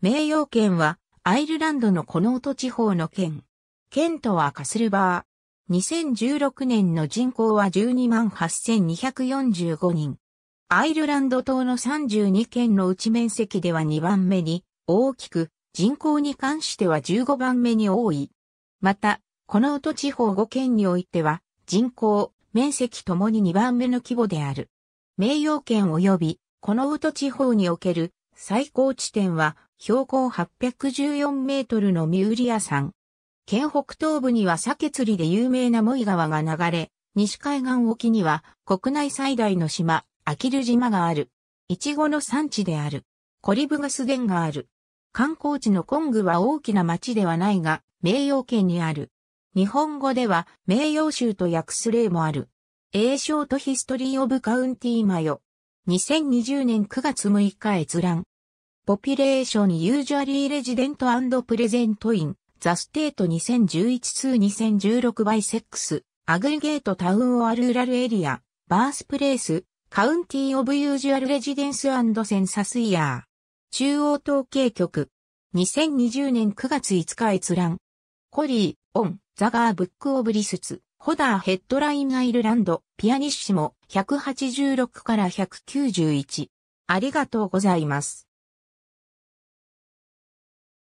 名誉県はアイルランドのこの音地方の県。県とはカスルバー。2016年の人口は128,245人。アイルランド島の32県のうち面積では2番目に大きく、人口に関しては15番目に多い。また、この音地方5県においては、人口、面積ともに2番目の規模である。名誉県及び、この音地方における最高地点は標高814メートルのミューリア山。県北東部には鮭釣りで有名なモイ川が流れ、西海岸沖には国内最大の島、アキル島がある。イチゴの産地である。コリブガス原がある。観光地のコングは大きな町ではないが、名誉県にある。日本語では名誉州と訳す例もある。英称とヒストリー・オブ・カウンティー・マヨ。2020年9月6日閲覧。Population Usually Resident and Present in The State 2011-2016 by Sex Aggregate Town or Rural Area Birthplace County of Usual Residence and Census Year 中央統計局2020年9月5日閲覧コリー、オン、ザガーブックオブリスツ、ホダーヘッドラインアイルランド、ピアニッシモ、186から191。ありがとうございます。